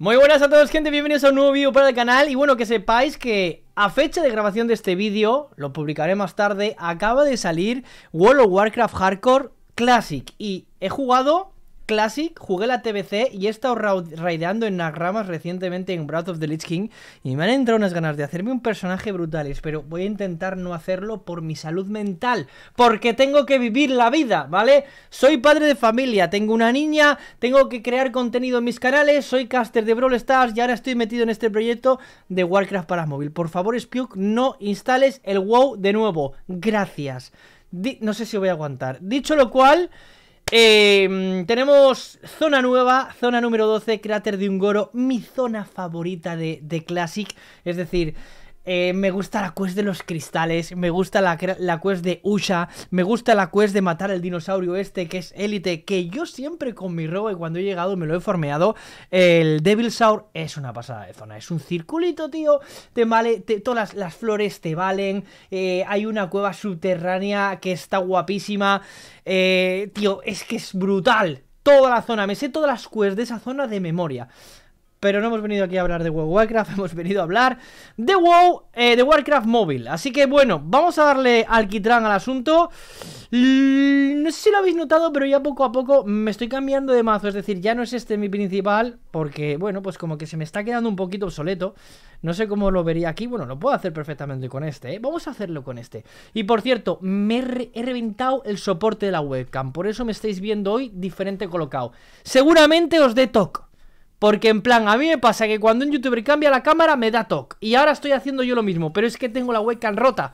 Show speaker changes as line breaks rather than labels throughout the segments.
Muy buenas a todos gente, bienvenidos a un nuevo vídeo para el canal y bueno que sepáis que a fecha de grabación de este vídeo, lo publicaré más tarde, acaba de salir World of Warcraft Hardcore Classic y he jugado Classic, jugué la TBC y he estado raideando en Nagramas recientemente en Breath of the Lich King y me han entrado unas ganas de hacerme un personaje brutal, pero voy a intentar no hacerlo por mi salud mental, porque tengo que vivir la vida, ¿vale? Soy padre de familia, tengo una niña, tengo que crear contenido en mis canales, soy caster de Brawl Stars y ahora estoy metido en este proyecto de Warcraft para móvil. Por favor, Spiuk, no instales el WoW de nuevo. Gracias. no sé si voy a aguantar. Dicho lo cual... Em, tenemos zona nueva, zona número 12, cráter de un goro, mi zona favorita de, de Classic. Es decir, eh, me gusta la quest de los cristales, me gusta la, la, quest de Usha, me gusta la quest de matar el dinosaurio este que es élite, que yo siempre con mi robo y cuando he llegado me lo he formeado. El Devil Saur es una pasada de zona, es un circulito, tío, te vale, todas las, flores te valen, eh, hay una cueva subterránea que está guapísima, eh, tío, es que es brutal, toda la zona, me sé todas las quests de esa zona de memoria. Pero no hemos venido aquí a hablar de WoW Warcraft, hemos venido a hablar de WoW, eh, de Warcraft móvil Así que bueno, vamos a darle al alquitrán al asunto. No sé si lo habéis notado, pero ya poco a poco me estoy cambiando de mazo. Es decir, ya no es este mi principal, porque bueno, pues como que se me está quedando un poquito obsoleto. No sé cómo lo vería aquí. Bueno, lo puedo hacer perfectamente con este, ¿eh? Vamos a hacerlo con este. Y por cierto, me he reventado el soporte de la webcam. Por eso me estáis viendo hoy diferente colocado. Seguramente os dé toque. Porque en plan, a mí me pasa que cuando un youtuber cambia la cámara me da toque. Y ahora estoy haciendo yo lo mismo, pero es que tengo la webcam rota.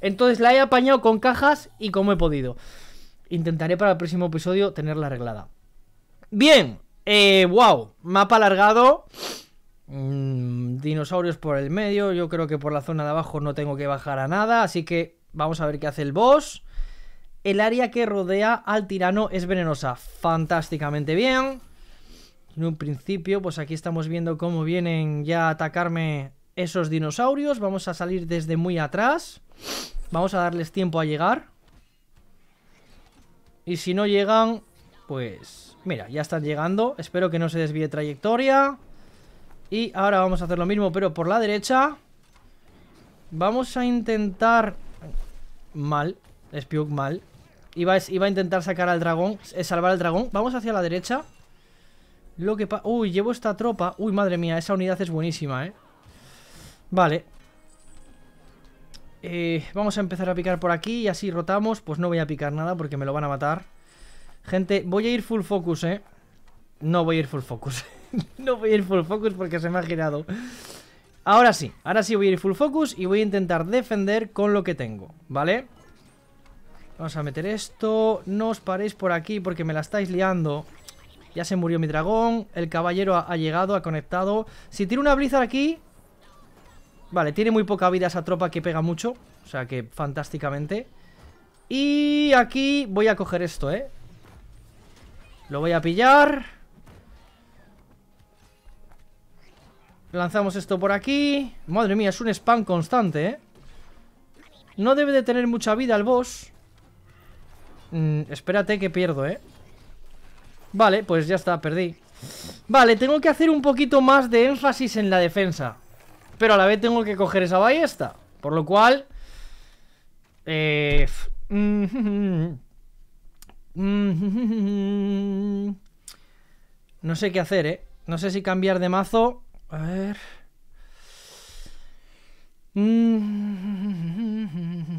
Entonces la he apañado con cajas y como he podido. Intentaré para el próximo episodio tenerla arreglada. Bien, eh, wow, mapa alargado. Mm, dinosaurios por el medio. Yo creo que por la zona de abajo no tengo que bajar a nada. Así que vamos a ver qué hace el boss. El área que rodea al tirano es venenosa. Fantásticamente bien. En un principio, pues aquí estamos viendo cómo vienen ya a atacarme esos dinosaurios. Vamos a salir desde muy atrás. Vamos a darles tiempo a llegar. Y si no llegan, pues... Mira, ya están llegando. Espero que no se desvíe trayectoria. Y ahora vamos a hacer lo mismo, pero por la derecha. Vamos a intentar... Mal. Spook mal. Iba, iba a intentar sacar al dragón, eh, salvar al dragón. Vamos hacia la derecha. Lo que pasa... Uy, llevo esta tropa. Uy, madre mía, esa unidad es buenísima, ¿eh? Vale. Eh, vamos a empezar a picar por aquí y así rotamos. Pues no voy a picar nada porque me lo van a matar. Gente, voy a ir full focus, ¿eh? No voy a ir full focus. no voy a ir full focus porque se me ha girado. Ahora sí, ahora sí voy a ir full focus y voy a intentar defender con lo que tengo, ¿vale? Vamos a meter esto. No os paréis por aquí porque me la estáis liando. Ya se murió mi dragón. El caballero ha, llegado, ha conectado. Si tiene una blizzard aquí... Vale, tiene muy poca vida esa tropa que pega mucho. O sea que fantásticamente. Y aquí voy a coger esto, ¿eh? Lo voy a pillar. Lanzamos esto por aquí. Madre mía, es un spam constante, ¿eh? No debe de tener mucha vida el boss. Mm, espérate que pierdo, ¿eh? Vale, pues ya está, perdí Vale, tengo que hacer un poquito más de énfasis en la defensa Pero a la vez tengo que coger esa ballesta Por lo cual eh, No sé qué hacer, eh No sé si cambiar de mazo A ver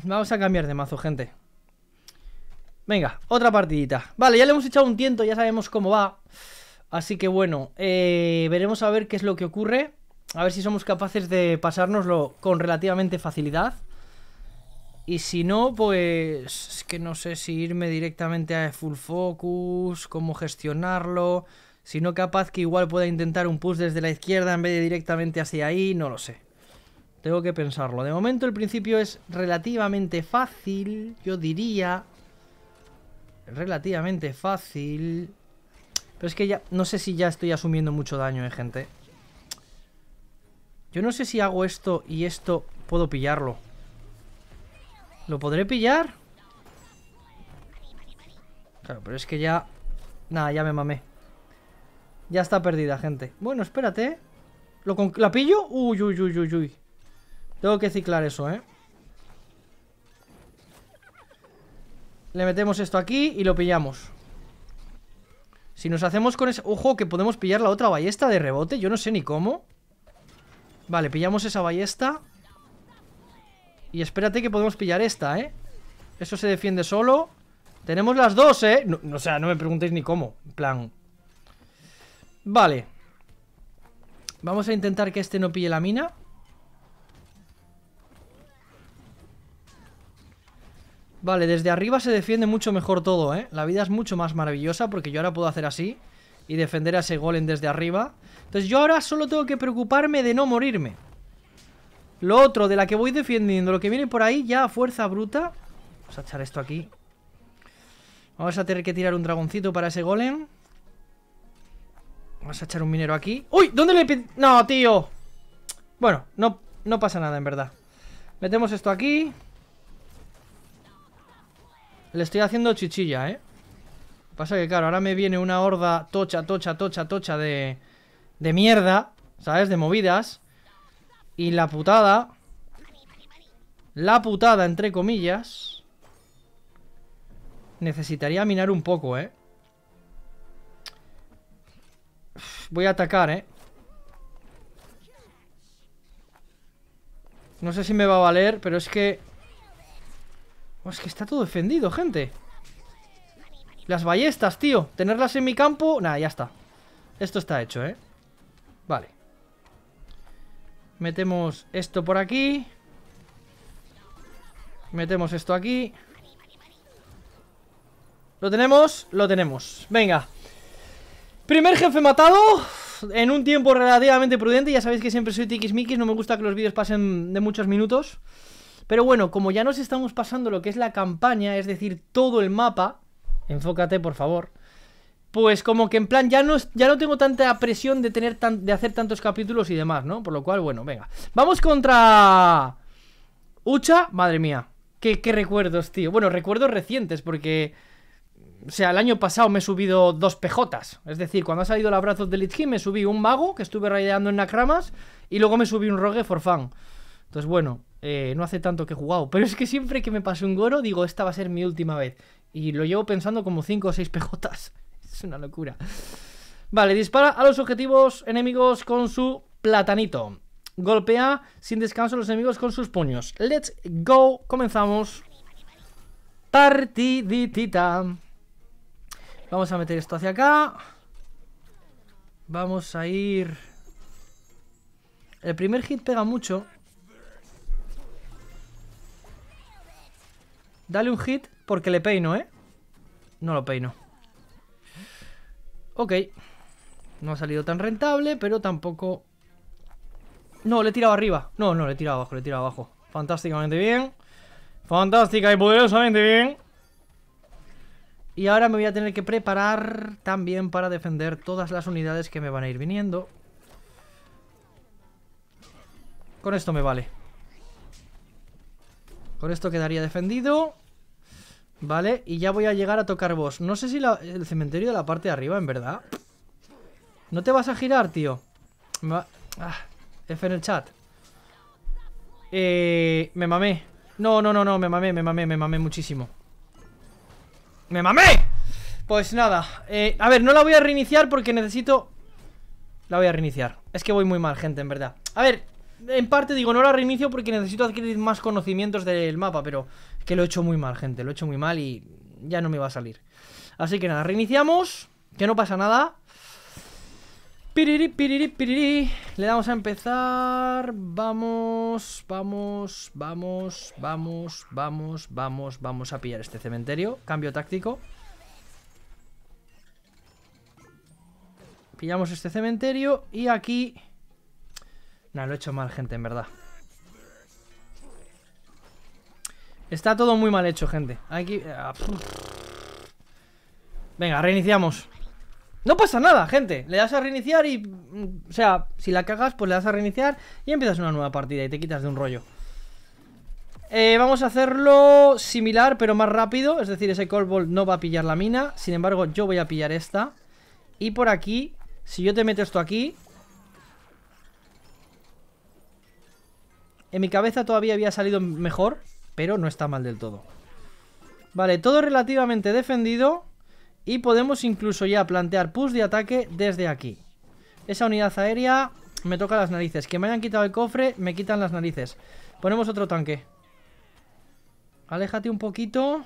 Vamos a cambiar de mazo, gente Venga, otra partidita. Vale, ya le hemos echado un tiento, ya sabemos cómo va. Así que bueno, eh, veremos a ver qué es lo que ocurre. A ver si somos capaces de pasárnoslo con relativamente facilidad. Y si no, pues... Es que no sé si irme directamente a full focus, cómo gestionarlo... Si no, capaz que igual pueda intentar un push desde la izquierda en vez de directamente hacia ahí, no lo sé. Tengo que pensarlo. De momento el principio es relativamente fácil, yo diría relativamente fácil. Pero es que ya, no sé si ya estoy asumiendo mucho daño, eh, gente. Yo no sé si hago esto y esto puedo pillarlo. ¿Lo podré pillar? Claro, pero es que ya... Nada, ya me mamé. Ya está perdida, gente. Bueno, espérate. ¿eh? ¿Lo ¿La pillo? Uy, uy, uy, uy, uy. Tengo que ciclar eso, ¿eh? Le metemos esto aquí y lo pillamos Si nos hacemos con ese... Ojo, que podemos pillar la otra ballesta de rebote Yo no sé ni cómo Vale, pillamos esa ballesta Y espérate que podemos pillar esta, ¿eh? Eso se defiende solo Tenemos las dos, ¿eh? No, o sea, no me preguntéis ni cómo En plan... Vale Vamos a intentar que este no pille la mina Vale, desde arriba se defiende mucho mejor todo, ¿eh? La vida es mucho más maravillosa porque yo ahora puedo hacer así y defender a ese golem desde arriba. Entonces yo ahora solo tengo que preocuparme de no morirme. Lo otro, de la que voy defendiendo, lo que viene por ahí, ya a fuerza bruta. Vamos a echar esto aquí. Vamos a tener que tirar un dragoncito para ese golem. Vamos a echar un minero aquí. ¡Uy! ¿Dónde le... No, tío. Bueno, no, no pasa nada, en verdad. Metemos esto aquí. Le estoy haciendo chichilla, ¿eh? Pasa que, claro, ahora me viene una horda tocha, tocha, tocha, tocha de... De mierda, ¿sabes? De movidas. Y la putada... La putada, entre comillas... Necesitaría minar un poco, ¿eh? Voy a atacar, ¿eh? No sé si me va a valer, pero es que es que está todo defendido, gente Las ballestas, tío Tenerlas en mi campo, nada, ya está Esto está hecho, eh Vale Metemos esto por aquí Metemos esto aquí ¿Lo tenemos? Lo tenemos Venga Primer jefe matado En un tiempo relativamente prudente Ya sabéis que siempre soy tiquismiquis No me gusta que los vídeos pasen de muchos minutos pero bueno, como ya nos estamos pasando lo que es la campaña, es decir, todo el mapa, enfócate por favor, pues como que en plan ya no, ya no tengo tanta presión de, tener de hacer tantos capítulos y demás, ¿no? Por lo cual, bueno, venga. Vamos contra... Ucha, madre mía. Qué, recuerdos, tío. Bueno, recuerdos recientes porque... O sea, el año pasado me he subido dos pejotas, Es decir, cuando ha salido el abrazo de Litchi, me subí un mago que estuve raideando en Nakramas y luego me subí un rogue for entonces, bueno, eh, no hace tanto que he jugado, pero es que siempre que me pase un goro digo, esta va a ser mi última vez. Y lo llevo pensando como 5 o 6 pejotas. Es una locura. Vale, dispara a los objetivos enemigos con su platanito. Golpea sin descanso a los enemigos con sus puños. Let's go, comenzamos. Partiditita. Vamos a meter esto hacia acá. Vamos a ir... El primer hit pega mucho, Dale un hit porque le peino, ¿eh? No lo peino. Ok. No ha salido tan rentable, pero tampoco... No, le he tirado arriba. No, no, le he tirado abajo, le he tirado abajo. Fantásticamente bien. Fantástica y poderosamente bien. Y ahora me voy a tener que preparar también para defender todas las unidades que me van a ir viniendo. Con esto me vale. Con esto quedaría defendido. Vale, y ya voy a llegar a tocar vos No sé si el cementerio de la parte de arriba, en verdad No te vas a girar, tío me ah, F en el chat Eh... Me mamé No, no, no, no, me mamé, me mamé, me mamé muchísimo ¡Me mamé! Pues nada eh, A ver, no la voy a reiniciar porque necesito La voy a reiniciar Es que voy muy mal, gente, en verdad A ver, en parte digo, no la reinicio porque necesito adquirir más conocimientos del mapa Pero que lo he hecho muy mal, gente. Lo he hecho muy mal y ya no me va a salir. Así que nada, reiniciamos. Que no pasa nada. Piriri, piriri, piriri. Le damos a empezar. Vamos, vamos, vamos, vamos, vamos, vamos, vamos a pillar este cementerio. Cambio táctico. Pillamos este cementerio y aquí... Nada, lo he hecho mal, gente, en verdad. Está todo muy mal hecho, gente. Aquí... Eh, Venga, reiniciamos. No pasa nada, gente. Le das a reiniciar y... Mm, o sea, si la cagas, pues le das a reiniciar y empiezas una nueva partida y te quitas de un rollo. Eh, vamos a hacerlo similar, pero más rápido. Es decir, ese Cold no va a pillar la mina. Sin embargo, yo voy a pillar esta. Y por aquí, si yo te meto esto aquí... En mi cabeza todavía había salido mejor. Pero no está mal del todo. Vale, todo relativamente defendido. Y podemos incluso ya plantear push de ataque desde aquí. Esa unidad aérea me toca las narices. Que me hayan quitado el cofre, me quitan las narices. Ponemos otro tanque. Aléjate un poquito.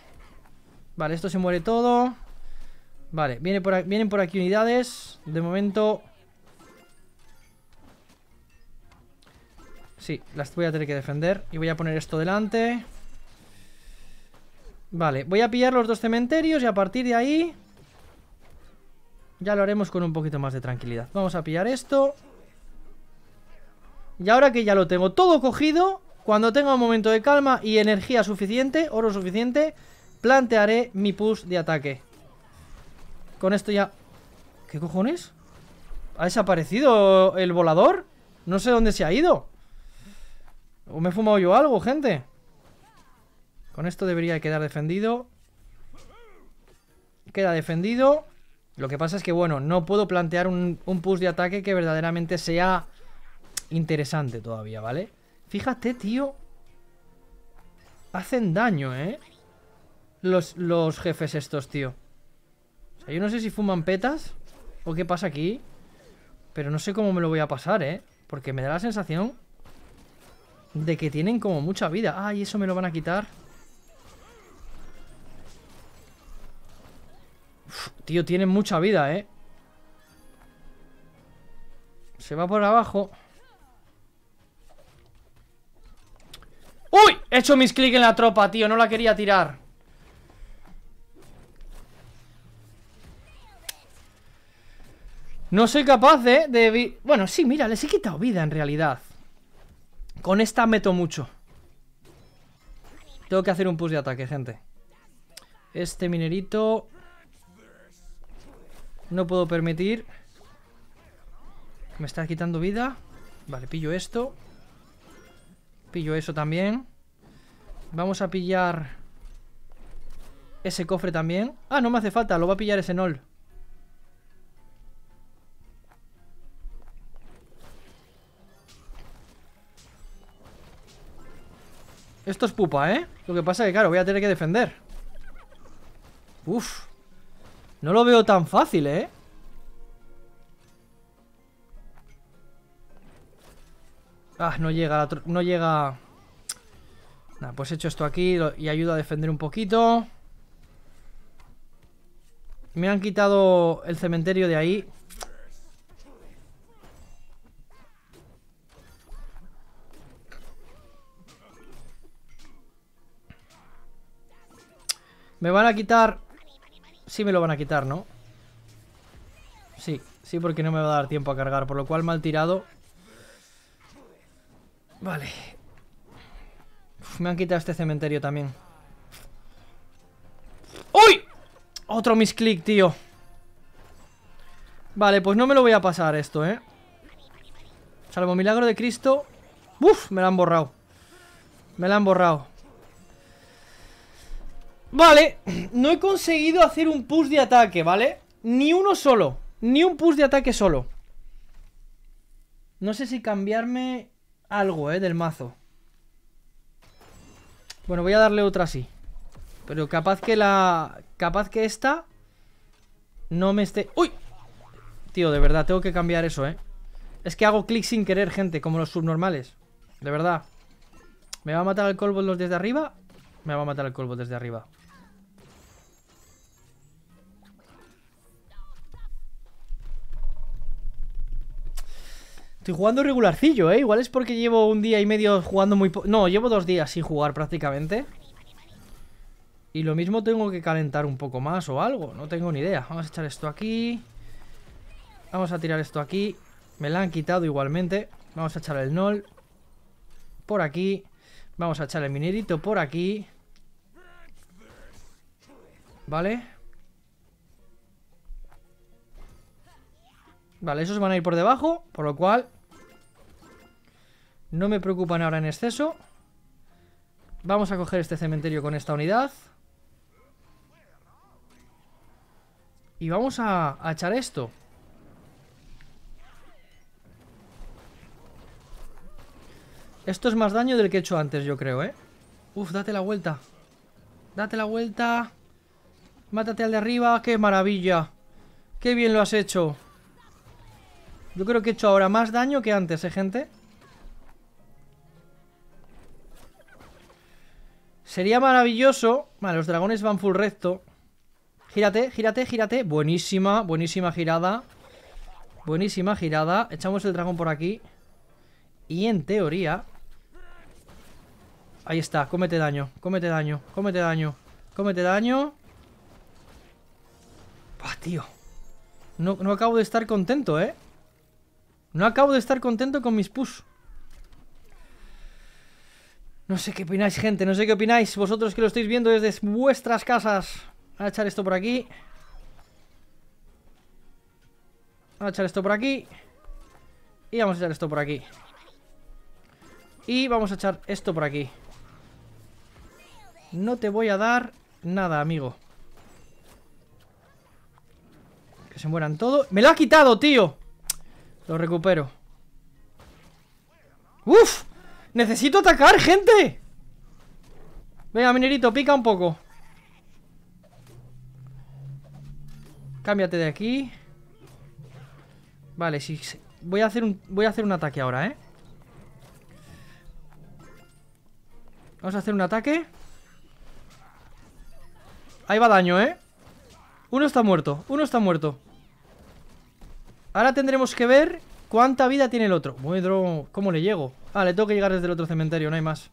Vale, esto se muere todo. Vale, viene vienen por aquí unidades. De momento... Sí, las voy a tener que defender. Y voy a poner esto delante. Vale, voy a pillar los dos cementerios y a partir de ahí... Ya lo haremos con un poquito más de tranquilidad. Vamos a pillar esto. Y ahora que ya lo tengo todo cogido, cuando tenga un momento de calma y energía suficiente, oro suficiente, plantearé mi push de ataque. Con esto ya... ¿Qué cojones? ¿Ha desaparecido el volador? No sé dónde se ha ido. ¿O me he fumado yo algo, gente? Con esto debería quedar defendido. Queda defendido. Lo que pasa es que, bueno, no puedo plantear un, un push de ataque que verdaderamente sea interesante todavía, ¿vale? Fíjate, tío. Hacen daño, ¿eh? Los, jefes estos, tío. O sea, yo no sé si fuman petas o qué pasa aquí. Pero no sé cómo me lo voy a pasar, ¿eh? Porque me da la sensación de que tienen como mucha vida. Ah, eso me lo van a quitar. tío, tiene mucha vida, ¿eh? Se va por abajo. ¡Uy! He hecho mis clics en la tropa, tío. No la quería tirar. No soy capaz eh, de... de bueno, sí, mira, les he quitado vida en realidad. Con esta meto mucho. Tengo que hacer un push de ataque, gente. Este minerito... No puedo permitir. Me está quitando vida. Vale, pillo esto. Pillo eso también. Vamos a pillar ese cofre también. Ah, no me hace falta, lo va a pillar ese Nol. Esto es pupa, ¿eh? Lo que pasa es que, claro, voy a tener que defender. Uf. No lo veo tan fácil, ¿eh? Ah, no llega, no llega... Nada, pues he hecho esto aquí y ayuda a defender un poquito. Me han quitado el cementerio de ahí. Me van a quitar sí me lo van a quitar, ¿no? Sí, sí, porque no me va a dar tiempo a cargar, por lo cual mal tirado. Vale. me han quitado este cementerio también. ¡Uy! Otro misclick, tío. Vale, pues no me lo voy a pasar esto, ¿eh? Salvo milagro de Cristo. ¡Uf! Me lo han borrado. Me la han borrado. Vale, no he conseguido hacer un push de ataque, ¿vale? Ni uno solo, ni un push de ataque solo No sé si cambiarme algo, ¿eh? Del mazo Bueno, voy a darle otra así Pero capaz que la... Capaz que esta No me esté... ¡Uy! Tío, de verdad, tengo que cambiar eso, ¿eh? Es que hago clic sin querer, gente Como los subnormales, de verdad ¿Me va a matar el colbot los desde arriba? Me va a matar el colbot desde arriba Estoy jugando regularcillo, ¿eh? Igual es porque llevo un día y medio jugando muy... No, llevo dos días sin jugar prácticamente. Y lo mismo tengo que calentar un poco más o algo. No tengo ni idea. Vamos a echar esto aquí. Vamos a tirar esto aquí. Me la han quitado igualmente. Vamos a echar el NOL. Por aquí. Vamos a echar el minerito por aquí. Vale. Vale, esos van a ir por debajo. Por lo cual, no me preocupan ahora en exceso. Vamos a coger este cementerio con esta unidad. Y vamos a, echar esto. Esto es más daño del que he hecho antes, yo creo, ¿eh? Uf, date la vuelta. Date la vuelta. Mátate al de arriba. ¡Qué maravilla! ¡Qué bien lo has hecho! Yo creo que he hecho ahora más daño que antes, ¿eh, gente? Sería maravilloso. Vale, los dragones van full recto. Gírate, gírate, gírate. Buenísima, buenísima girada. Buenísima girada. Echamos el dragón por aquí. Y en teoría... Ahí está, cómete daño, cómete daño, cómete daño, cómete daño. Buah, tío. No, no acabo de estar contento, ¿eh? No acabo de estar contento con mis push. No sé qué opináis, gente, no sé qué opináis Vosotros que lo estáis viendo desde vuestras casas a echar esto por aquí a echar esto por aquí Y vamos a echar esto por aquí Y vamos a echar esto por aquí No te voy a dar nada, amigo Que se mueran todos ¡Me lo ha quitado, tío! Lo recupero ¡Uf! ¡Necesito atacar, gente! Venga, minerito, pica un poco Cámbiate de aquí Vale, si... Sí, voy voy a hacer un ataque ahora, ¿eh? Vamos a hacer un ataque Ahí va daño, ¿eh? Uno está muerto, uno está muerto Ahora tendremos que ver ¿Cuánta vida tiene el otro? Bueno, ¿cómo le llego? Ah, le tengo que llegar desde el otro cementerio, no hay más.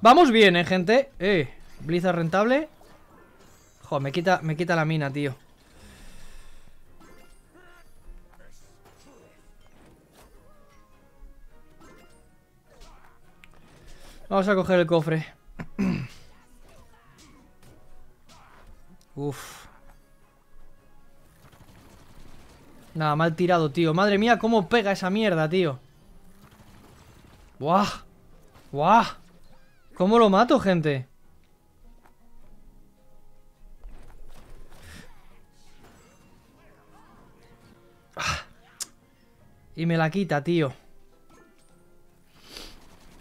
Vamos bien, eh, gente. Eh, Blizzard rentable. Joder, me quita, me quita la mina, tío. Vamos a coger el cofre. Uf. Nada, mal tirado, tío. Madre mía, cómo pega esa mierda, tío. ¡Buah! ¡Buah! ¿Cómo lo mato, gente? Ah. Y me la quita, tío.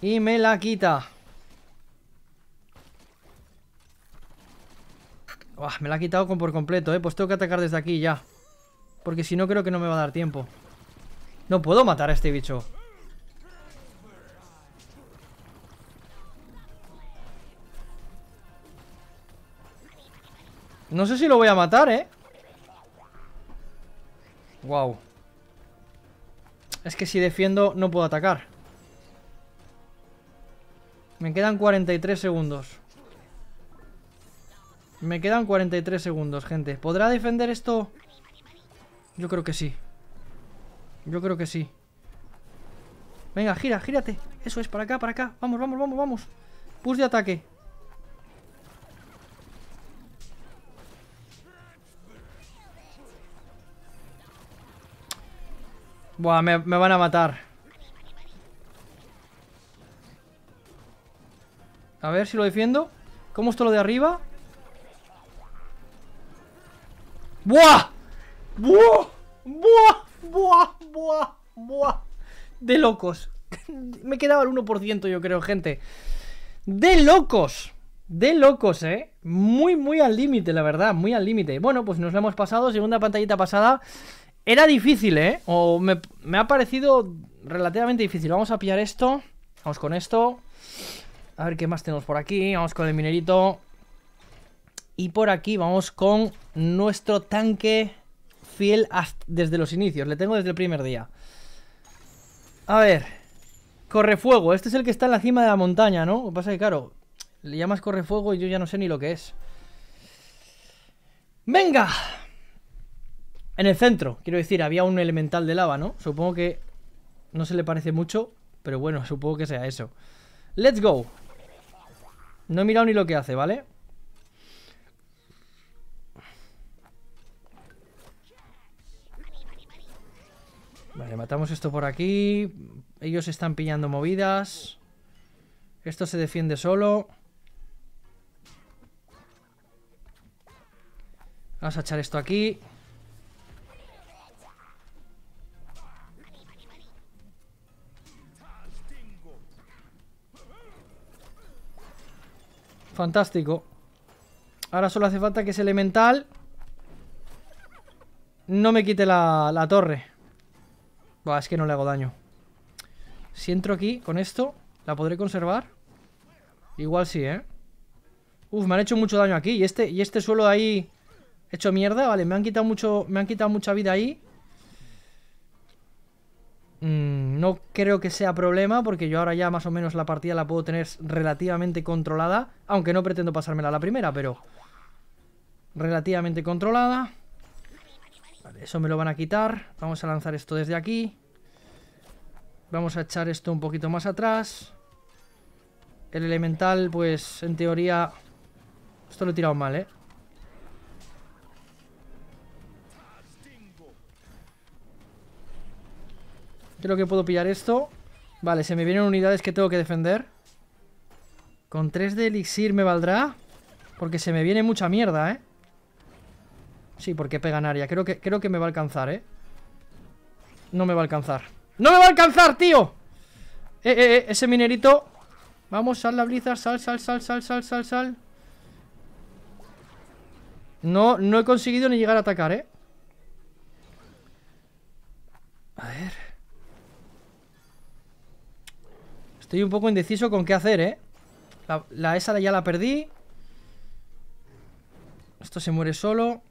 Y me la quita. me la ha quitado por completo, eh. Pues tengo que atacar desde aquí ya. Porque si no creo que no me va a dar tiempo No puedo matar a este bicho No sé si lo voy a matar, ¿eh? Wow Es que si defiendo no puedo atacar Me quedan 43 segundos Me quedan 43 segundos, gente ¿Podrá defender esto...? Yo creo que sí. Yo creo que sí. Venga, gira, gírate. Eso es, para acá, para acá. Vamos, vamos, vamos, vamos. Push de ataque. Buah, me, van a matar. A ver si lo defiendo. ¿Cómo esto lo de arriba? ¡Buah! ¡Buah! ¡Buah! ¡Buah! ¡Buah! ¡Buah! De locos. Me quedaba el 1%, yo creo, gente. De locos. De locos, ¿eh? Muy, muy al límite, la verdad. Muy al límite. Bueno, pues nos lo hemos pasado. Segunda pantallita pasada. Era difícil, ¿eh? O me, me ha parecido relativamente difícil. Vamos a pillar esto. Vamos con esto. A ver qué más tenemos por aquí. Vamos con el minerito. Y por aquí vamos con nuestro tanque fiel desde los inicios. Le tengo desde el primer día. A ver. Correfuego. Este es el que está en la cima de la montaña, ¿no? Lo que pasa es que, claro, le llamas correfuego y yo ya no sé ni lo que es. ¡Venga! En el centro, quiero decir, había un elemental de lava, ¿no? Supongo que no se le parece mucho, pero bueno, supongo que sea eso. ¡Let's go! No he mirado ni lo que hace, ¿vale? Vale, matamos esto por aquí. Ellos están pillando movidas. Esto se defiende solo. Vamos a echar esto aquí. Fantástico. Ahora solo hace falta que ese elemental no me quite la, la torre. Buah, es que no le hago daño. Si entro aquí con esto, ¿la podré conservar? Igual sí, ¿eh? Uf, me han hecho mucho daño aquí. Y este, y este suelo ahí hecho mierda. Vale, me han quitado mucho. Me han quitado mucha vida ahí. Mm, no creo que sea problema. Porque yo ahora ya más o menos la partida la puedo tener relativamente controlada. Aunque no pretendo pasármela a la primera, pero. Relativamente controlada. Eso me lo van a quitar. Vamos a lanzar esto desde aquí. Vamos a echar esto un poquito más atrás. El elemental, pues, en teoría... Esto lo he tirado mal, ¿eh? Creo que puedo pillar esto. Vale, se me vienen unidades que tengo que defender. Con 3 de elixir me valdrá. Porque se me viene mucha mierda, ¿eh? Sí, porque pega en área. Creo que, creo que me va a alcanzar, ¿eh? No me va a alcanzar. ¡No me va a alcanzar, tío! Eh, eh, eh, ese minerito. Vamos, sal la blizzard, sal, sal, sal, sal, sal, sal, sal. No, no he conseguido ni llegar a atacar, ¿eh? A ver. Estoy un poco indeciso con qué hacer, ¿eh? La, la esa ya la perdí. Esto se muere solo.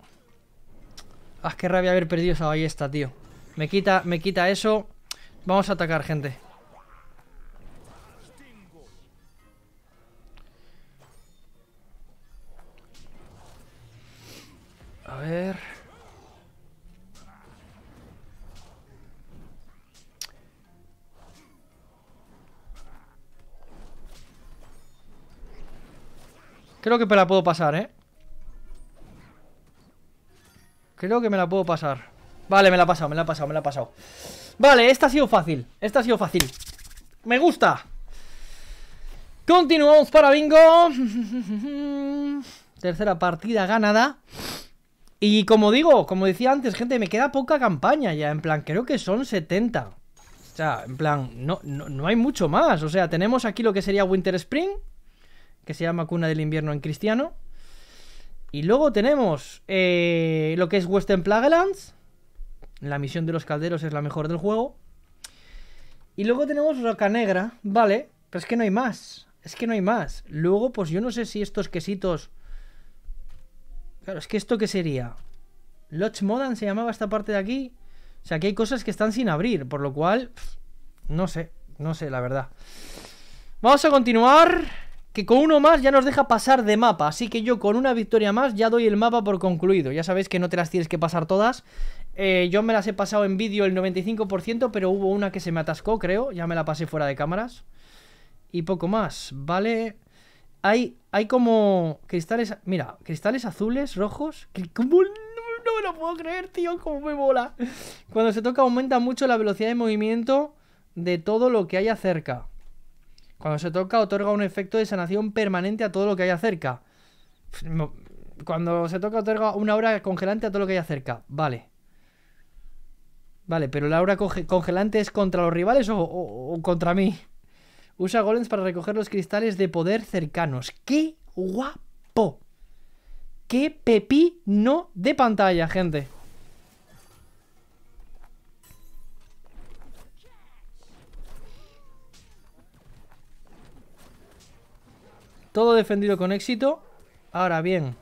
Ah, qué rabia haber perdido esa ballesta, tío. Me quita, me quita eso. Vamos a atacar, gente. A ver... Creo que me la puedo pasar, ¿eh? Creo que me la puedo pasar Vale, me la he pasado, me la he pasado, me la he pasado Vale, esta ha sido fácil Esta ha sido fácil Me gusta Continuamos para bingo Tercera partida ganada Y como digo, como decía antes, gente Me queda poca campaña ya En plan, creo que son 70 O sea, en plan, no, no, no hay mucho más O sea, tenemos aquí lo que sería Winter Spring Que se llama Cuna del Invierno en Cristiano y luego tenemos eh, lo que es Western Plaguelands. La misión de los calderos es la mejor del juego. Y luego tenemos Roca Negra, vale. Pero es que no hay más. Es que no hay más. Luego, pues yo no sé si estos quesitos... Claro, es que esto qué sería... Lodge Modan se llamaba esta parte de aquí. O sea, que hay cosas que están sin abrir, por lo cual... no sé, no sé, la verdad. Vamos a continuar que con uno más ya nos deja pasar de mapa, así que yo con una victoria más ya doy el mapa por concluido. Ya sabéis que no te las tienes que pasar todas. Eh, yo me las he pasado en vídeo el 95%, pero hubo una que se me atascó, creo. Ya me la pasé fuera de cámaras. Y poco más, ¿vale? Hay, hay como cristales... Mira, cristales azules, rojos... No me lo puedo creer, tío, como me mola. Cuando se toca aumenta mucho la velocidad de movimiento de todo lo que haya cerca. Cuando se toca, otorga un efecto de sanación permanente a todo lo que hay cerca. Cuando se toca, otorga una aura congelante a todo lo que hay cerca. Vale. Vale, pero la aura congelante es contra los rivales o, contra mí. Usa golems para recoger los cristales de poder cercanos. ¡Qué guapo! ¡Qué pepino de pantalla, gente! Todo defendido con éxito. Ahora bien,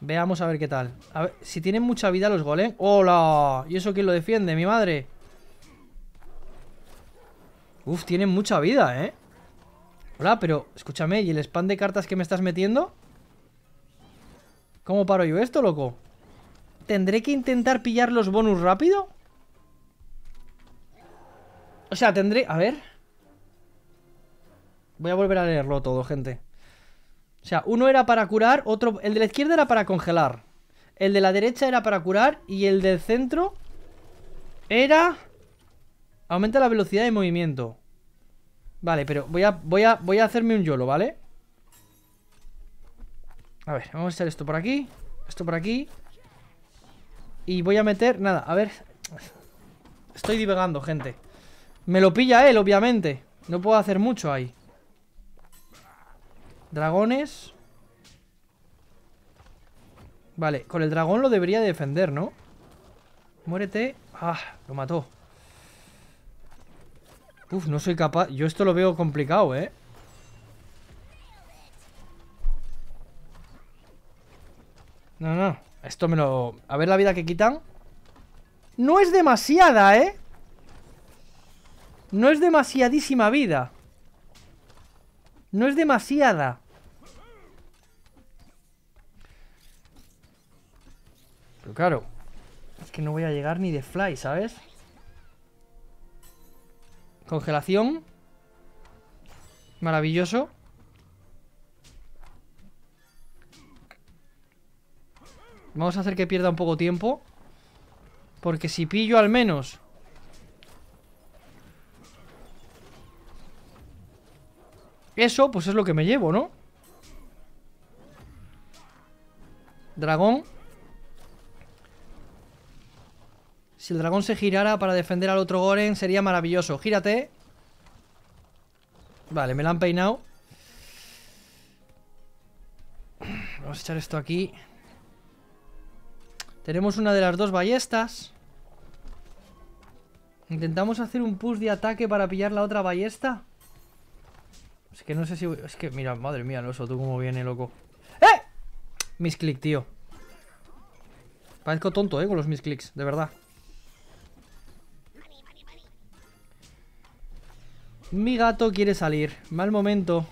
veamos a ver qué tal. A ver, si tienen mucha vida los golems. ¡Hola! ¿Y eso quién lo defiende? ¿Mi madre? Uf, tienen mucha vida, ¿eh? Hola, pero escúchame, ¿y el spam de cartas que me estás metiendo? ¿Cómo paro yo esto, loco? ¿Tendré que intentar pillar los bonus rápido? O sea, tendré... A ver... Voy a volver a leerlo todo, gente. O sea, uno era para curar, otro... El de la izquierda era para congelar. El de la derecha era para curar y el del centro era... Aumenta la velocidad de movimiento. Vale, pero voy a, voy a, voy a hacerme un YOLO, ¿vale? A ver, vamos a echar esto por aquí. Esto por aquí. Y voy a meter... Nada, a ver... Estoy divagando, gente. Me lo pilla él, obviamente. No puedo hacer mucho ahí. Dragones. Vale, con el dragón lo debería defender, ¿no? Muérete. Ah, lo mató. Uf, no soy capaz. Yo esto lo veo complicado, ¿eh? No, no. Esto me lo... A ver la vida que quitan. No es demasiada, ¿eh? No es demasiadísima vida. No es demasiada. Pero claro, es que no voy a llegar ni de fly, ¿sabes? Congelación. Maravilloso. Vamos a hacer que pierda un poco tiempo. Porque si pillo al menos... Eso, pues es lo que me llevo, ¿no? Dragón. Si el dragón se girara para defender al otro Goren sería maravilloso. Gírate. Vale, me la han peinado. Vamos a echar esto aquí. Tenemos una de las dos ballestas. Intentamos hacer un push de ataque para pillar la otra ballesta. Es que no sé si... Es que, mira, madre mía, el oso, tú cómo viene, loco. ¡Eh! click tío. Parezco tonto, eh, con los misclicks, de verdad. Mi gato quiere salir. Mal momento.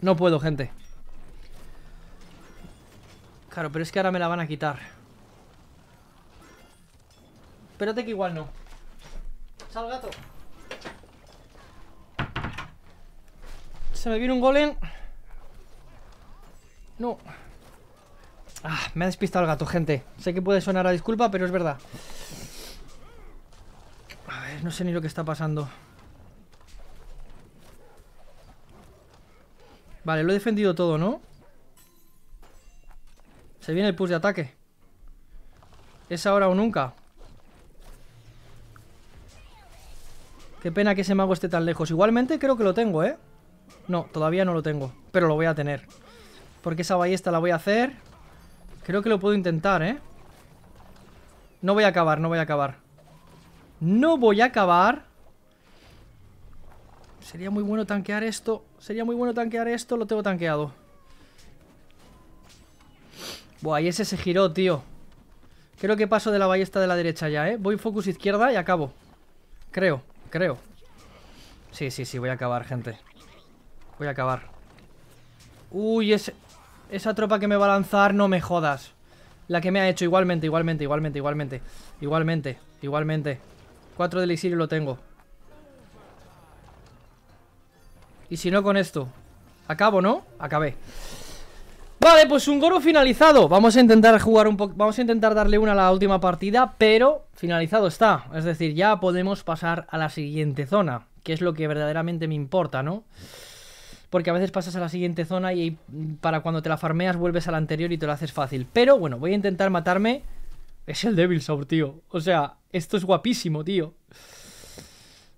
No puedo, gente. Claro, pero es que ahora me la van a quitar. Espérate que igual no. Sal, gato. Se me viene un golem. No. Ah, me ha despistado el gato, gente. Sé que puede sonar a disculpa, pero es verdad no sé ni lo que está pasando. Vale, lo he defendido todo, ¿no? Se viene el push de ataque. Es ahora o nunca. Qué pena que ese mago esté tan lejos. Igualmente creo que lo tengo, ¿eh? No, todavía no lo tengo. Pero lo voy a tener. Porque esa ballesta la voy a hacer. Creo que lo puedo intentar, ¿eh? No voy a acabar, no voy a acabar. No voy a acabar. Sería muy bueno tanquear esto. Sería muy bueno tanquear esto. Lo tengo tanqueado. Buah, y ese se giró, tío. Creo que paso de la ballesta de la derecha ya, ¿eh? Voy focus izquierda y acabo. Creo, creo. Sí, sí, sí, voy a acabar, gente. Voy a acabar. Uy, esa tropa que me va a lanzar, no me jodas. La que me ha hecho, igualmente, igualmente, igualmente, igualmente. Igualmente, igualmente. Cuatro del elixir lo tengo. Y si no con esto. Acabo, ¿no? Acabé. Vale, pues un Goro finalizado. Vamos a intentar jugar un poco. Vamos a intentar darle una a la última partida, pero finalizado está. Es decir, ya podemos pasar a la siguiente zona, que es lo que verdaderamente me importa, ¿no? Porque a veces pasas a la siguiente zona y para cuando te la farmeas vuelves a la anterior y te lo haces fácil. Pero bueno, voy a intentar matarme es el Devil Soul, tío. O sea, esto es guapísimo, tío.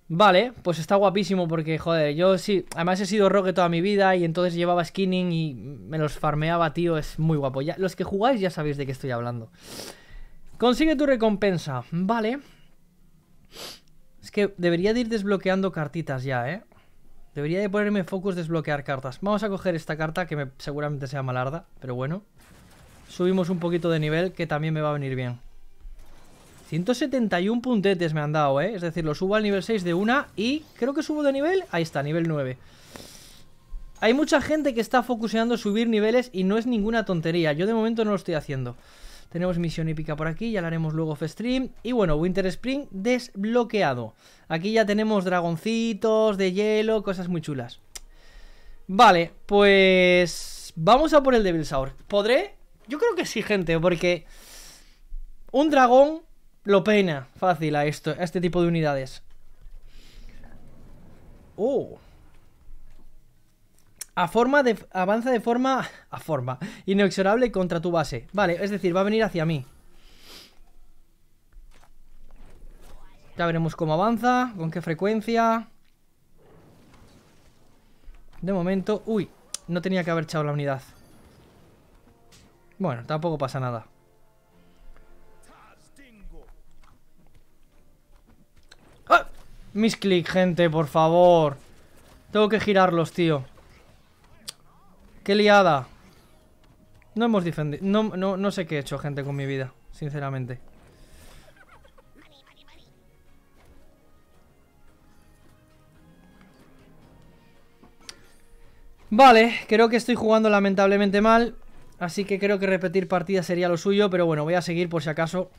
Vale, pues está guapísimo porque, joder, yo sí... Además he sido rogue toda mi vida y entonces llevaba skinning y me los farmeaba, tío. Es muy guapo. los que jugáis ya sabéis de qué estoy hablando. Consigue tu recompensa. Vale. Es que debería de ir desbloqueando cartitas ya, ¿eh? Debería de ponerme focus desbloquear cartas. Vamos a coger esta carta que seguramente sea malarda, pero bueno subimos un poquito de nivel, que también me va a venir bien. 171 puntetes me han dado, ¿eh? Es decir, lo subo al nivel 6 de una y creo que subo de nivel... Ahí está, nivel 9. Hay mucha gente que está focuseando subir niveles y no es ninguna tontería. Yo de momento no lo estoy haciendo. Tenemos misión hípica por aquí, ya la haremos luego off stream. Y bueno, Winter Spring desbloqueado. Aquí ya tenemos dragoncitos de hielo, cosas muy chulas. Vale, pues... Vamos a por el Devil ¿Podré? Yo creo que sí, gente, porque un dragón lo peina fácil a, esto, a este tipo de unidades. Oh. A forma de, avanza de forma... A forma. Inexorable contra tu base. Vale, es decir, va a venir hacia mí. Ya veremos cómo avanza, con qué frecuencia. De momento... Uy, no tenía que haber echado la unidad. Bueno, tampoco pasa nada. Ah, Mis click, gente, por favor. Tengo que girarlos, tío. ¡Qué liada! No hemos defendido... No, no sé qué he hecho, gente, con mi vida. Sinceramente. Vale, creo que estoy jugando lamentablemente mal Así que creo que repetir partida sería lo suyo, pero bueno, voy a seguir por si acaso.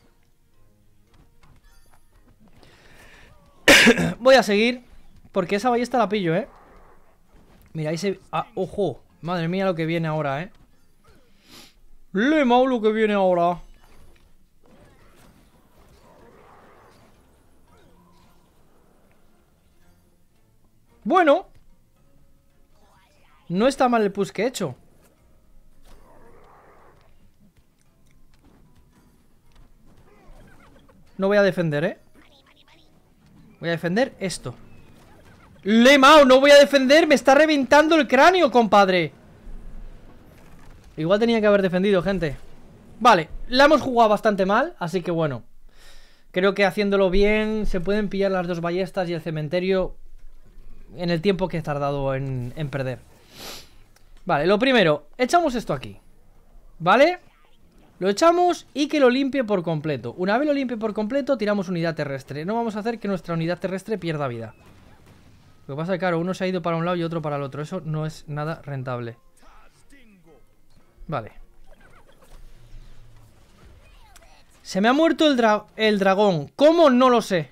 voy a seguir, porque esa ballesta la pillo, ¿eh? Mira, ahí se... Ah, ¡Ojo! Madre mía lo que viene ahora, ¿eh? ¡Le mau lo que viene ahora! Bueno. No está mal el push que he hecho. No voy a defender, ¿eh? Voy a defender esto. ¡Le mao! ¡No voy a defender! ¡Me está reventando el cráneo, compadre! Igual tenía que haber defendido, gente. Vale, la hemos jugado bastante mal, así que bueno. Creo que haciéndolo bien se pueden pillar las dos ballestas y el cementerio en el tiempo que he tardado en, en perder. Vale, lo primero, echamos esto aquí. ¿Vale? Lo echamos y que lo limpie por completo. Una vez lo limpie por completo, tiramos unidad terrestre. No vamos a hacer que nuestra unidad terrestre pierda vida. Lo que pasa es que, claro, uno se ha ido para un lado y otro para el otro. Eso no es nada rentable. Vale. Se me ha muerto el, el dragón. ¿Cómo? No lo sé.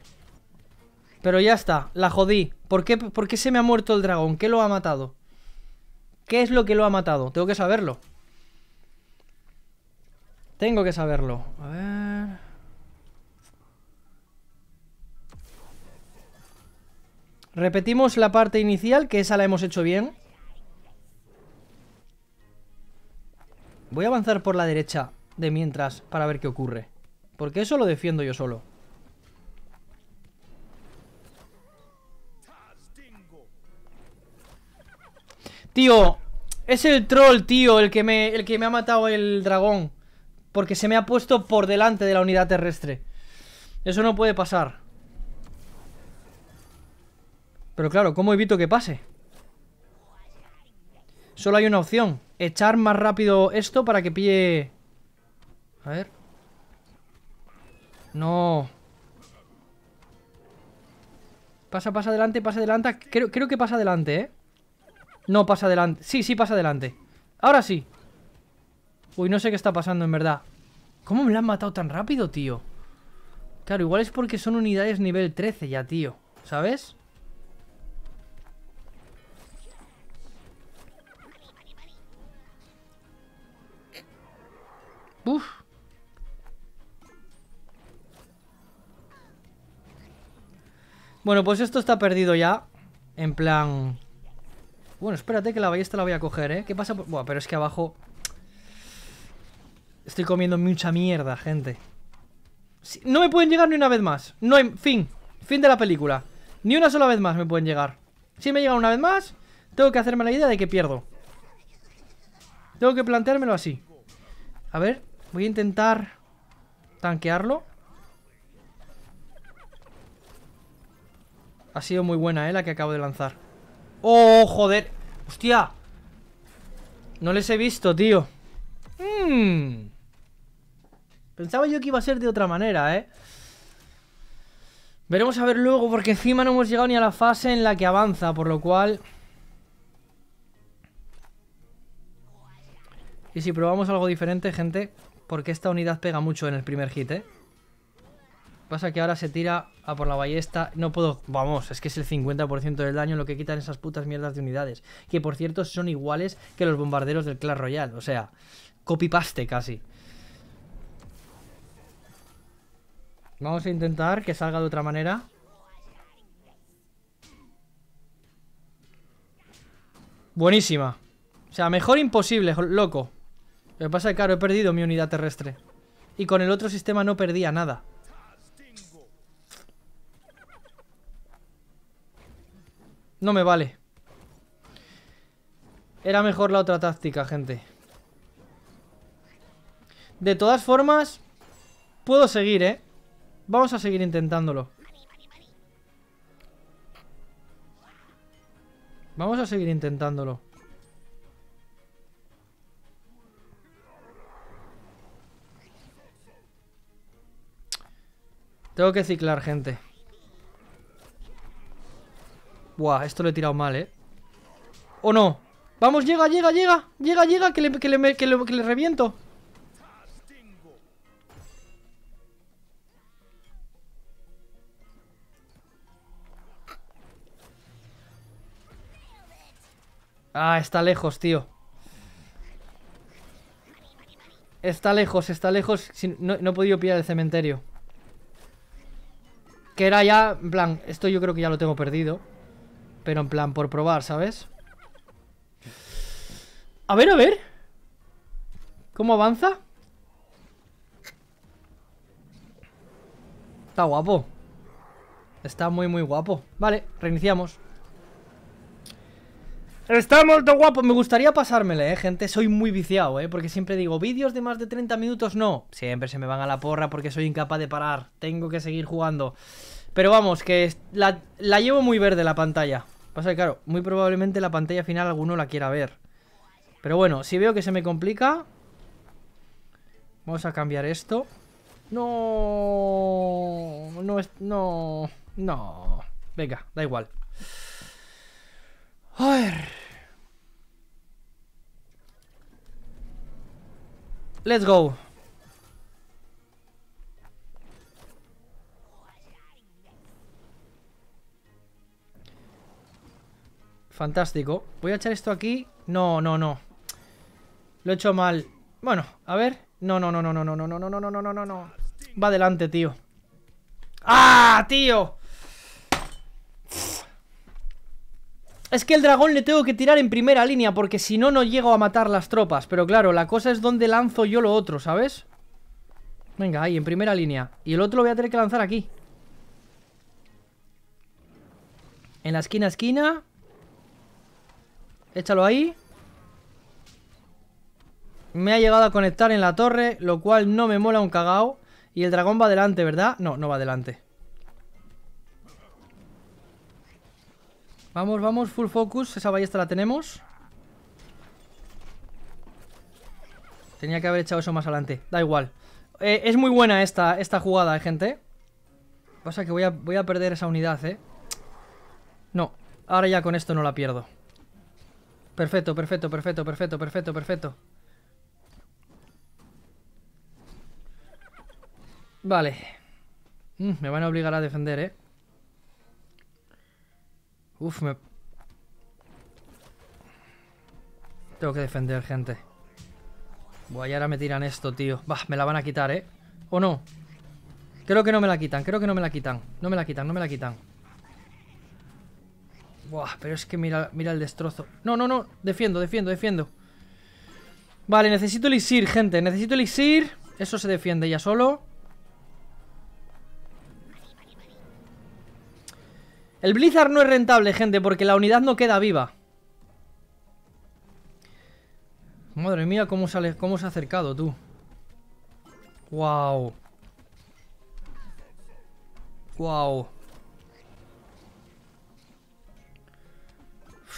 Pero ya está, la jodí. ¿Por qué, ¿Por qué se me ha muerto el dragón? ¿Qué lo ha matado? ¿Qué es lo que lo ha matado? Tengo que saberlo. Tengo que saberlo. A ver... Repetimos la parte inicial, que esa la hemos hecho bien. Voy a avanzar por la derecha de mientras para ver qué ocurre. Porque eso lo defiendo yo solo. Tío, es el troll, tío, el que me, el que me ha matado el dragón. Porque se me ha puesto por delante de la unidad terrestre Eso no puede pasar Pero claro, ¿cómo evito que pase? Solo hay una opción Echar más rápido esto para que pille A ver No Pasa, pasa adelante, pasa adelante creo, creo que pasa adelante, ¿eh? No, pasa adelante Sí, sí, pasa adelante Ahora sí Uy, no sé qué está pasando en verdad. ¿Cómo me la han matado tan rápido, tío? Claro, igual es porque son unidades nivel 13 ya, tío. ¿Sabes? Uf. Bueno, pues esto está perdido ya. En plan... Bueno, espérate que la ballesta la voy a coger, ¿eh? ¿Qué pasa? Por... Buah, pero es que abajo... Estoy comiendo mucha mierda, gente. No me pueden llegar ni una vez más. No Fin. Fin de la película. Ni una sola vez más me pueden llegar. Si me llega una vez más, tengo que hacerme la idea de que pierdo. Tengo que planteármelo así. A ver, voy a intentar tanquearlo. Ha sido muy buena, eh, la que acabo de lanzar. ¡Oh, joder! ¡Hostia! No les he visto, tío. Mmm... Pensaba yo que iba a ser de otra manera, ¿eh? Veremos a ver luego, porque encima no hemos llegado ni a la fase en la que avanza, por lo cual... Y si probamos algo diferente, gente, porque esta unidad pega mucho en el primer hit, ¿eh? Pasa que ahora se tira a por la ballesta. No puedo... Vamos, es que es el 50% del daño lo que quitan esas putas mierdas de unidades. Que, por cierto, son iguales que los bombarderos del Clash Royale. O sea, copy-paste casi. Vamos a intentar que salga de otra manera. Buenísima. O sea, mejor imposible, loco. Lo que pasa es que, claro, he perdido mi unidad terrestre. Y con el otro sistema no perdía nada. No me vale. Era mejor la otra táctica, gente. De todas formas, puedo seguir, ¿eh? Vamos a seguir intentándolo. Vamos a seguir intentándolo. Tengo que ciclar, gente. Buah, esto lo he tirado mal, ¿eh? ¿O no? ¡Vamos, llega, llega, llega! ¡Llega, llega! ¡Que le, que le, que que le reviento! Ah, está lejos, tío. Está lejos, está lejos. No, he podido pillar el cementerio. Que era ya, en plan, esto yo creo que ya lo tengo perdido. Pero en plan, por probar, ¿sabes? A ver, a ver. ¿Cómo avanza? Está guapo. Está muy, muy guapo. Vale, reiniciamos. Está muy guapo, me gustaría pasármele, eh, gente Soy muy viciado, eh, porque siempre digo Vídeos de más de 30 minutos, no Siempre se me van a la porra porque soy incapaz de parar Tengo que seguir jugando Pero vamos, que la, llevo muy verde la pantalla Pasa que claro, muy probablemente la pantalla final alguno la quiera ver Pero bueno, si veo que se me complica Vamos a cambiar esto No... No es... No... No... Venga, da igual ver. Let's go. Fantástico. Voy a echar esto aquí. No, no, no. Lo he hecho mal. Bueno, a ver. No, no, no, no, no, no, no, no, no, no, no, no, no, no. Va adelante, tío. ¡Ah, tío! Es que el dragón le tengo que tirar en primera línea Porque si no, no llego a matar las tropas Pero claro, la cosa es donde lanzo yo lo otro, ¿sabes? Venga, ahí, en primera línea Y el otro lo voy a tener que lanzar aquí En la esquina, esquina Échalo ahí Me ha llegado a conectar en la torre Lo cual no me mola un cagao Y el dragón va adelante, ¿verdad? No, no va adelante Vamos, vamos, full focus. Esa ballesta la tenemos. Tenía que haber echado eso más adelante. Da igual. Eh, es muy buena esta, esta jugada, eh, gente. Pasa que voy a, voy a perder esa unidad, eh. No. Ahora ya con esto no la pierdo. Perfecto, perfecto, perfecto, perfecto, perfecto, perfecto. Vale. Mm, me van a obligar a defender, eh. Uf, me... Tengo que defender, gente. Buah, y ahora me tiran esto, tío. Bah, me la van a quitar, ¿eh? ¿O no? Creo que no me la quitan, creo que no me la quitan. No me la quitan, no me la quitan. Buah, pero es que mira, mira el destrozo. No, no, no. Defiendo, defiendo, defiendo. Vale, necesito elixir, gente. Necesito elixir. Eso se defiende ya solo. El Blizzard no es rentable, gente, porque la unidad no queda viva. Madre mía, cómo, se ha acercado, tú. Guau. Guau.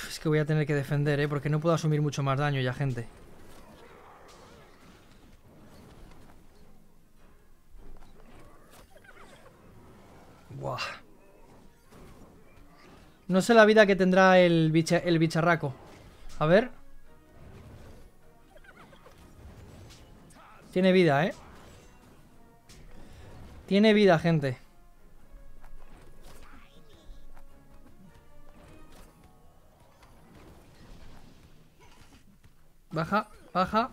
es que voy a tener que defender, ¿eh? Porque no puedo asumir mucho más daño ya, gente. No sé la vida que tendrá el, el bicharraco. A ver. Tiene vida, ¿eh? Tiene vida, gente. Baja, baja.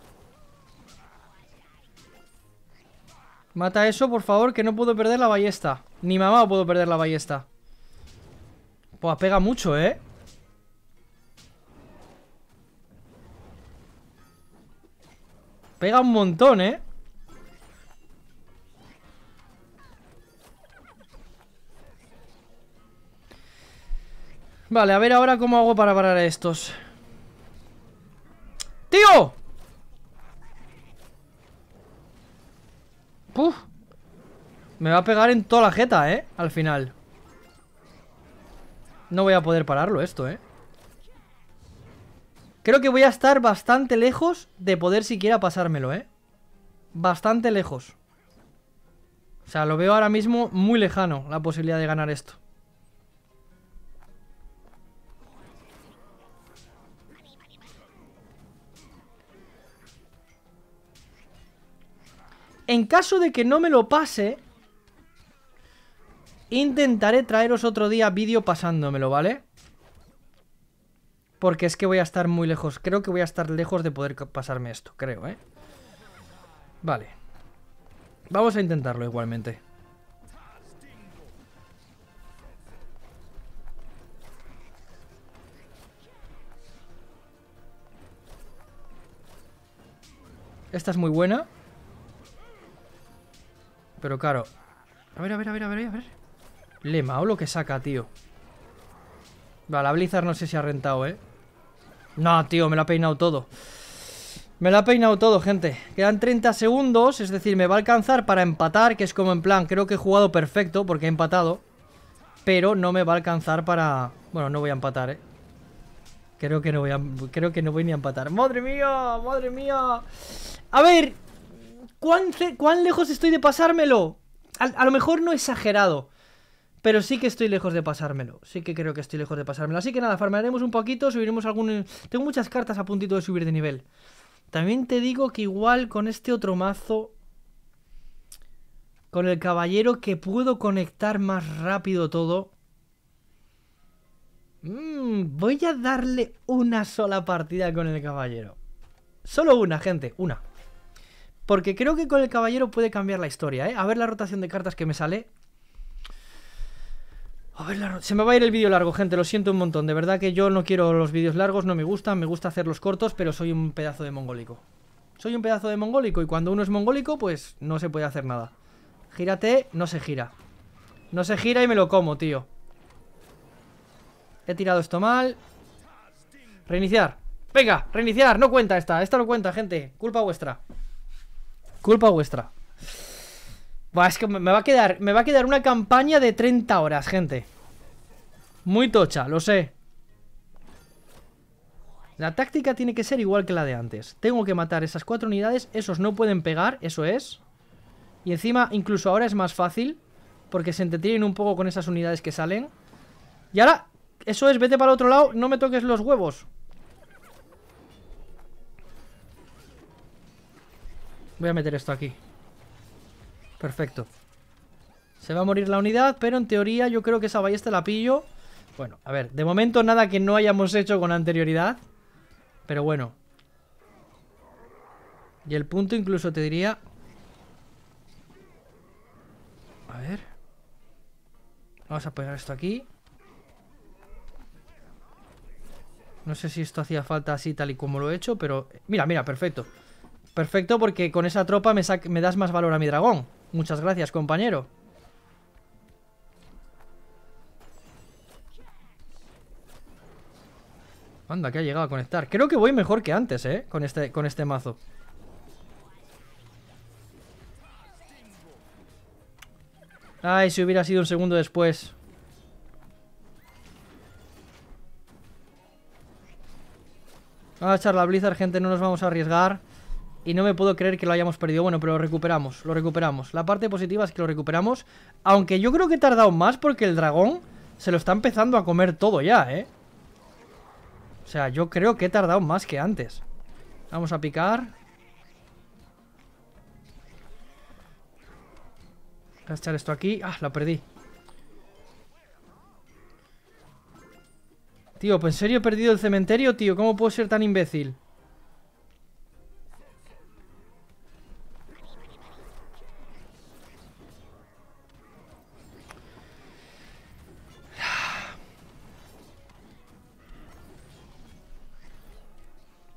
Mata eso, por favor, que no puedo perder la ballesta. Ni mamá puedo perder la ballesta. Pues pega mucho, ¿eh? Pega un montón, ¿eh? Vale, a ver ahora cómo hago para parar a estos ¡Tío! Puf. Me va a pegar en toda la jeta, ¿eh? Al final no voy a poder pararlo esto, ¿eh? Creo que voy a estar bastante lejos de poder siquiera pasármelo, ¿eh? Bastante lejos. O sea, lo veo ahora mismo muy lejano la posibilidad de ganar esto. En caso de que no me lo pase, Intentaré traeros otro día vídeo pasándomelo, ¿vale? Porque es que voy a estar muy lejos. Creo que voy a estar lejos de poder pasarme esto, creo, ¿eh? Vale. Vamos a intentarlo igualmente. Esta es muy buena. Pero claro. A ver, a ver, a ver, a ver, a ver. Le o lo que saca, tío. Vale, a Blizzard no sé si ha rentado, ¿eh? No, tío, me lo ha peinado todo. Me lo ha peinado todo, gente. Quedan 30 segundos, es decir, me va a alcanzar para empatar, que es como en plan, creo que he jugado perfecto porque he empatado. Pero no me va a alcanzar para... Bueno, no voy a empatar, ¿eh? Creo que no voy Creo que no voy ni a empatar. ¡Madre mía! ¡Madre mía! A ver... ¿Cuán, lejos estoy de pasármelo? A, a lo mejor no he exagerado. Pero sí que estoy lejos de pasármelo. Sí que creo que estoy lejos de pasármelo. Así que nada, farmaremos un poquito, subiremos algún... Tengo muchas cartas a puntito de subir de nivel. También te digo que igual con este otro mazo... Con el caballero que puedo conectar más rápido todo... Mm, voy a darle una sola partida con el caballero. Solo una, gente, una. Porque creo que con el caballero puede cambiar la historia, ¿eh? A ver la rotación de cartas que me sale. A ver, se me va a ir el vídeo largo, gente, lo siento un montón. De verdad que yo no quiero los vídeos largos, no me gustan, me gusta hacerlos cortos, pero soy un pedazo de mongólico. Soy un pedazo de mongólico y cuando uno es mongólico, pues no se puede hacer nada. Gírate, no se gira. No se gira y me lo como, tío. He tirado esto mal. Reiniciar. Venga, reiniciar, no cuenta esta, esta no cuenta, gente. Culpa vuestra. Culpa vuestra que me va a quedar, me va a quedar una campaña de 30 horas, gente. Muy tocha, lo sé. La táctica tiene que ser igual que la de antes. Tengo que matar esas cuatro unidades, esos no pueden pegar, eso es. Y encima, incluso ahora es más fácil, porque se entretienen un poco con esas unidades que salen. Y ahora, eso es, vete para el otro lado, no me toques los huevos. Voy a meter esto aquí. Perfecto. Se va a morir la unidad, pero en teoría yo creo que esa ballesta la pillo. Bueno, a ver, de momento nada que no hayamos hecho con anterioridad. Pero bueno. Y el punto incluso te diría... A ver. Vamos a pegar esto aquí. No sé si esto hacía falta así tal y como lo he hecho, pero... Mira, mira, perfecto. Perfecto porque con esa tropa me, me das más valor a mi dragón. Muchas gracias, compañero. Anda, que ha llegado a conectar. Creo que voy mejor que antes, ¿eh? Con este, con este mazo. Ay, si hubiera sido un segundo después. Vamos ah, a echar la Blizzard, gente. No nos vamos a arriesgar. Y no me puedo creer que lo hayamos perdido. Bueno, pero lo recuperamos, lo recuperamos. La parte positiva es que lo recuperamos. Aunque yo creo que he tardado más porque el dragón se lo está empezando a comer todo ya, ¿eh? O sea, yo creo que he tardado más que antes. Vamos a picar. Voy a echar esto aquí. Ah, la perdí. Tío, ¿pues ¿en serio he perdido el cementerio, tío? ¿Cómo puedo ser tan imbécil?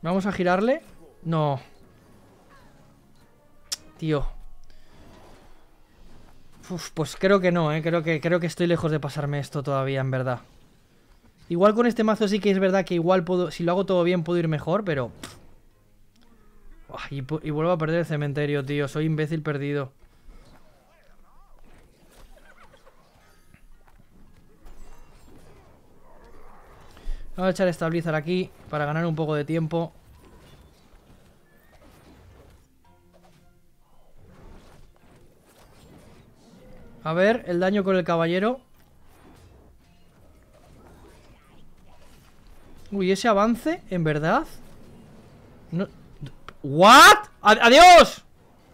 Vamos a girarle. No. Tío. pues creo que no, ¿eh? Creo que, creo que estoy lejos de pasarme esto todavía, en verdad. Igual con este mazo sí que es verdad que igual puedo... Si lo hago todo bien puedo ir mejor, pero... y vuelvo a perder el cementerio, tío. Soy imbécil perdido. Voy a echar a estabilizar aquí para ganar un poco de tiempo. A ver, el daño con el caballero. Uy, ese avance, en verdad. ¿What? ¡Adiós!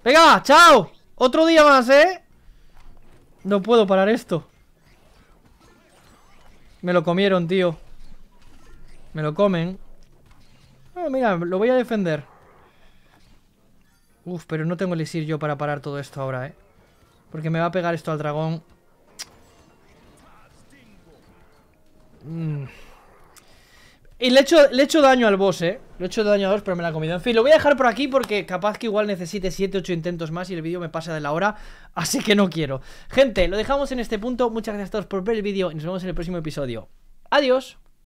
Venga, chao. Otro día más, ¿eh? No puedo parar esto. Me lo comieron, tío. Me lo comen. Ah, mira, lo voy a defender. Uf, pero no tengo el elixir yo para parar todo esto ahora, ¿eh? Porque me va a pegar esto al dragón. Mm. Y le echo, le daño al boss, ¿eh? Le hecho daño a dos, pero me la ha comido. En fin, lo voy a dejar por aquí porque capaz que igual necesite 7, ocho intentos más y el vídeo me pasa de la hora. Así que no quiero. Gente, lo dejamos en este punto. Muchas gracias a todos por ver el vídeo y nos vemos en el próximo episodio. Adiós.